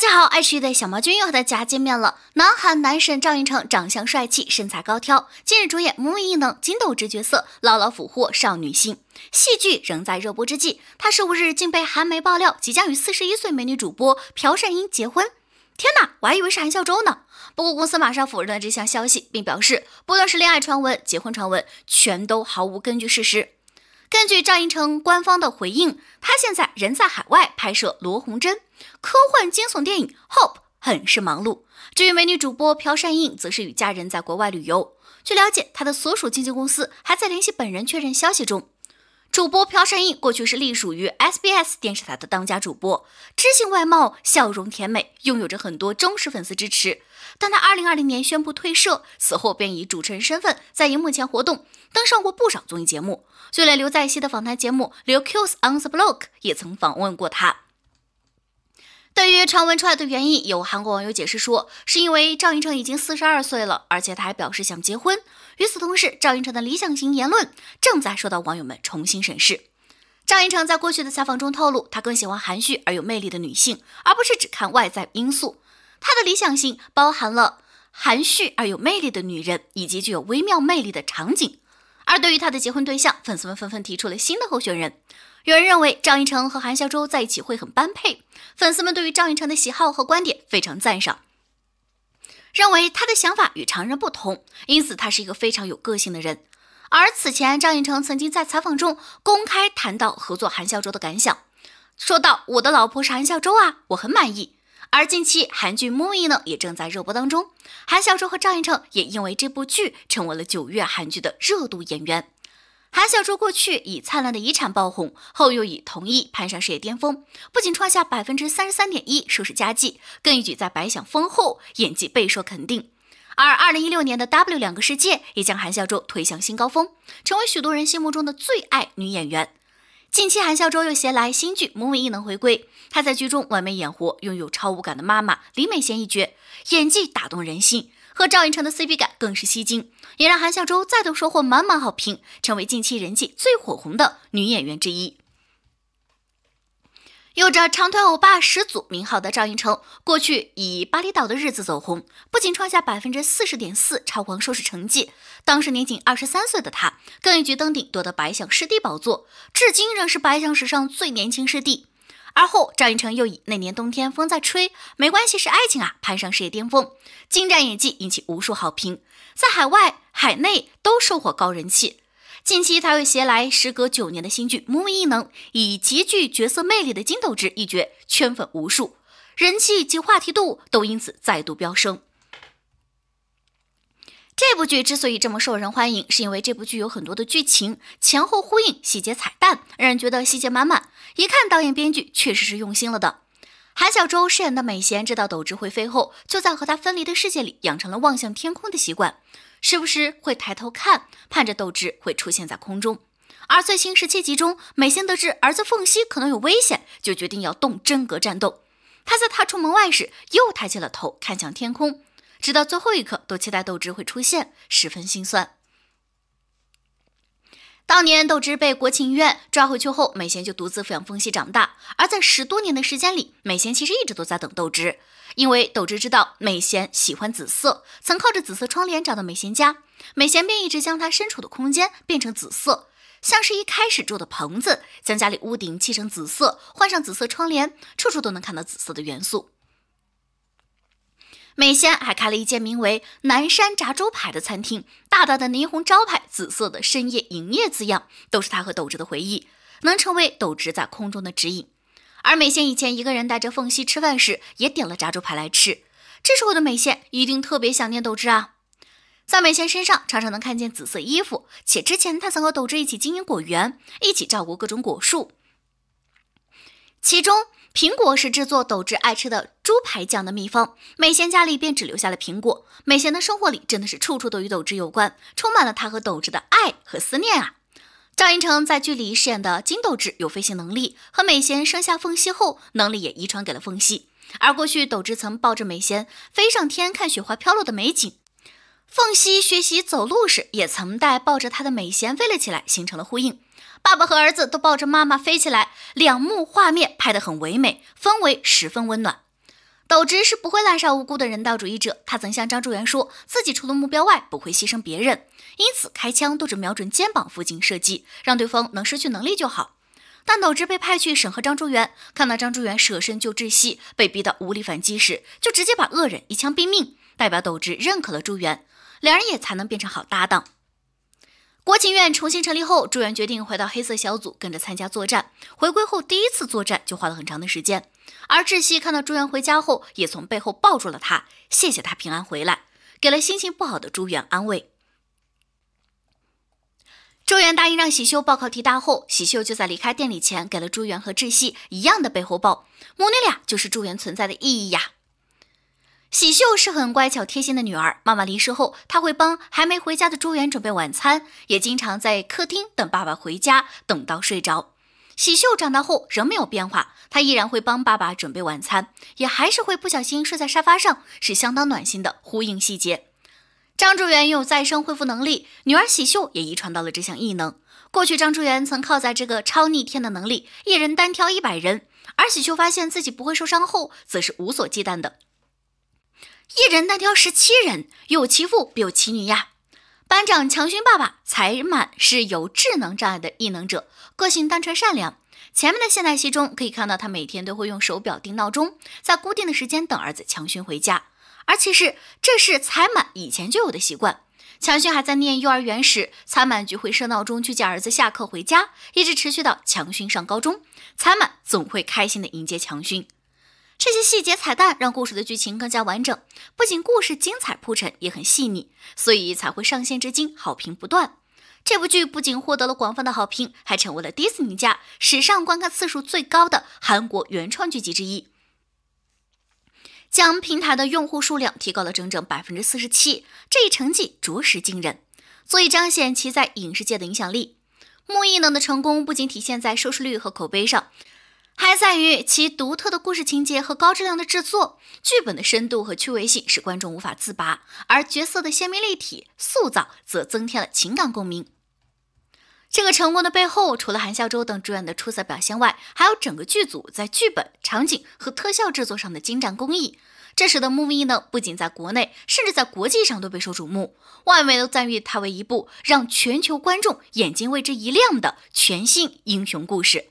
大家好，爱吃的小毛君又和大家见面了。南韩男神赵寅成，长相帅气，身材高挑，近日主演《母女异能》金斗之角色，牢牢俘获少女心。戏剧仍在热播之际，他十五日竟被韩媒爆料即将与四十一岁美女主播朴善英结婚。天哪，我还以为是韩孝周呢！不过公司马上否认了这项消息，并表示不论是恋爱传闻、结婚传闻，全都毫无根据事实。根据赵寅成官方的回应，他现在人在海外拍摄罗红珍》科幻惊悚电影《Hope》，很是忙碌。至于美女主播朴善英，则是与家人在国外旅游。据了解，她的所属经纪公司还在联系本人确认消息中。主播朴善英过去是隶属于 SBS 电视台的当家主播，知性外貌，笑容甜美，拥有着很多忠实粉丝支持。但他2020年宣布退社，此后便以主持人身份在荧幕前活动，登上过不少综艺节目。就连刘在熙的访谈节目《LQs on the Block》也曾访问过他。对于传闻出来的原因，有韩国网友解释说，是因为赵寅成已经四十二岁了，而且他还表示想结婚。与此同时，赵寅成的理想型言论正在受到网友们重新审视。赵寅成在过去的采访中透露，他更喜欢含蓄而有魅力的女性，而不是只看外在因素。他的理想型包含了含蓄而有魅力的女人，以及具有微妙魅力的场景。而对于他的结婚对象，粉丝们纷纷提出了新的候选人。有人认为张一成和韩孝周在一起会很般配。粉丝们对于张一成的喜好和观点非常赞赏，认为他的想法与常人不同，因此他是一个非常有个性的人。而此前，张一成曾经在采访中公开谈到合作韩孝周的感想，说到我的老婆是韩孝周啊，我很满意。而近期韩剧《movie》呢也正在热播当中，韩孝周和赵映成也因为这部剧成为了九月韩剧的热度演员。韩孝周过去以《灿烂的遗产》爆红，后又以《同意》攀上事业巅峰，不仅创下百分之三十三点一收视佳绩，更一举在白想丰厚，演技备受肯定。而二零一六年的《W 两个世界》也将韩孝周推向新高峰，成为许多人心目中的最爱女演员。近期，韩孝周又携来新剧《母女异能回归》，她在剧中完美演活拥有超五感的妈妈李美贤一角，演技打动人心，和赵寅成的 CP 感更是吸睛，也让韩孝周再度收获满满好评，成为近期人气最火红的女演员之一。有着长腿欧巴始祖名号的赵寅成，过去以《巴厘岛的日子》走红，不仅创下百分之四十点四超狂收视成绩，当时年仅二十三岁的他，更一举登顶夺得白象师弟宝座，至今仍是白象史上最年轻师弟。而后，赵寅成又以那年冬天风在吹没关系是爱情啊攀上事业巅峰，精湛演技引起无数好评，在海外海内都收获高人气。近期，他又携来时隔九年的新剧《魔女异能》，以极具角色魅力的金斗值一角圈粉无数，人气及话题度都因此再度飙升。这部剧之所以这么受人欢迎，是因为这部剧有很多的剧情前后呼应、细节彩蛋，让人觉得细节满满。一看导演、编剧确实是用心了的。韩小周饰演的美贤知道斗智会飞后，就在和他分离的世界里养成了望向天空的习惯。时不时会抬头看，盼着斗志会出现在空中。而最新十七集中，美仙得知儿子凤熙可能有危险，就决定要动真格战斗。他在踏出门外时，又抬起了头看向天空，直到最后一刻都期待斗志会出现，十分心酸。当年豆汁被国情医院抓回去后，美贤就独自抚养凤喜长大。而在十多年的时间里，美贤其实一直都在等豆汁，因为豆汁知道美贤喜欢紫色，曾靠着紫色窗帘找到美贤家，美贤便一直将她身处的空间变成紫色，像是一开始住的棚子，将家里屋顶砌成紫色，换上紫色窗帘，处处都能看到紫色的元素。美仙还开了一间名为南山炸猪排的餐厅，大大的霓虹招牌，紫色的深夜营业字样，都是他和斗志的回忆，能成为斗志在空中的指引。而美仙以前一个人带着凤西吃饭时，也点了炸猪排来吃，这时候的美仙一定特别想念斗志啊。在美仙身上常常能看见紫色衣服，且之前她曾和斗志一起经营果园，一起照顾各种果树，其中。苹果是制作斗智爱吃的猪排酱的秘方，美贤家里便只留下了苹果。美贤的生活里真的是处处都与斗智有关，充满了他和斗智的爱和思念啊。赵寅成在剧里饰演的金斗智有飞行能力，和美贤生下凤熙后，能力也遗传给了凤熙。而过去斗智曾抱着美贤飞上天看雪花飘落的美景。凤溪学习走路时，也曾带抱着他的美贤飞了起来，形成了呼应。爸爸和儿子都抱着妈妈飞起来，两幕画面拍得很唯美，氛围十分温暖。斗直是不会滥杀无辜的人道主义者，他曾向张仲元说自己除了目标外不会牺牲别人，因此开枪都只瞄准肩膀附近射击，让对方能失去能力就好。但斗直被派去审核张仲元，看到张仲元舍身救窒息被逼到无力反击时，就直接把恶人一枪毙命，代表斗直认可了朱元。两人也才能变成好搭档。国情院重新成立后，朱元决定回到黑色小组，跟着参加作战。回归后，第一次作战就花了很长的时间。而志希看到朱元回家后，也从背后抱住了他，谢谢他平安回来，给了心情不好的朱元安慰。朱元答应让喜秀报考体大后，喜秀就在离开店里前，给了朱元和志希一样的背后抱。母女俩就是朱元存在的意义呀。喜秀是很乖巧贴心的女儿。妈妈离世后，她会帮还没回家的朱元准备晚餐，也经常在客厅等爸爸回家，等到睡着。喜秀长大后仍没有变化，她依然会帮爸爸准备晚餐，也还是会不小心睡在沙发上，是相当暖心的呼应细节。张朱元有再生恢复能力，女儿喜秀也遗传到了这项异能。过去张朱元曾靠在这个超逆天的能力，一人单挑一百人，而喜秀发现自己不会受伤后，则是无所忌惮的。一人单挑十七人，有其父必有其女呀！班长强勋爸爸财满是有智能障碍的异能者，个性单纯善良。前面的现代戏中可以看到，他每天都会用手表定闹钟，在固定的时间等儿子强勋回家。而其实这是财满以前就有的习惯。强勋还在念幼儿园时，财满就会设闹钟去接儿子下课回家，一直持续到强勋上高中，才满总会开心地迎接强勋。这些细节彩蛋让故事的剧情更加完整，不仅故事精彩铺陈，也很细腻，所以才会上线至今，好评不断。这部剧不仅获得了广泛的好评，还成为了迪士尼家史上观看次数最高的韩国原创剧集之一，将平台的用户数量提高了整整百分之四十七，这一成绩着实惊人，足以彰显其在影视界的影响力。木艺能的成功不仅体现在收视率和口碑上。还在于其独特的故事情节和高质量的制作，剧本的深度和趣味性使观众无法自拔，而角色的鲜明立体塑造则增添了情感共鸣。这个成功的背后，除了韩孝周等主演的出色表现外，还有整个剧组在剧本、场景和特效制作上的精湛工艺。这时的《木 e 呢，不仅在国内，甚至在国际上都备受瞩目，外媒都赞誉它为一部让全球观众眼睛为之一亮的全新英雄故事。